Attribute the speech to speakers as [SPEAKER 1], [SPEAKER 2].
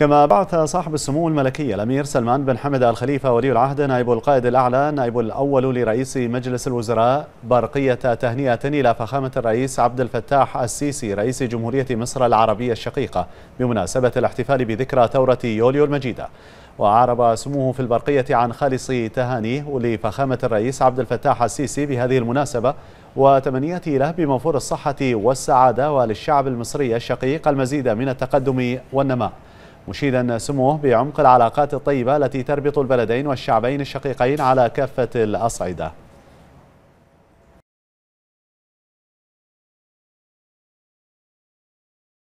[SPEAKER 1] كما بعث صاحب السمو الملكي الأمير سلمان بن حمد الخليفة ولي العهد نائب القائد الأعلى نائب الأول لرئيس مجلس الوزراء برقية تهنئة إلى فخامة الرئيس عبد الفتاح السيسي رئيس جمهورية مصر العربية الشقيقة بمناسبة الاحتفال بذكرى ثورة يوليو المجيدة وأعرب سموه في البرقية عن خالص تهانيه لفخامة الرئيس عبد الفتاح السيسي بهذه المناسبة وتمنياته له بموفور الصحة والسعادة وللشعب المصري الشقيق المزيد من التقدم والنماء مشيدا سموه بعمق العلاقات الطيبة التي تربط البلدين والشعبين الشقيقين على كافة الأصعدة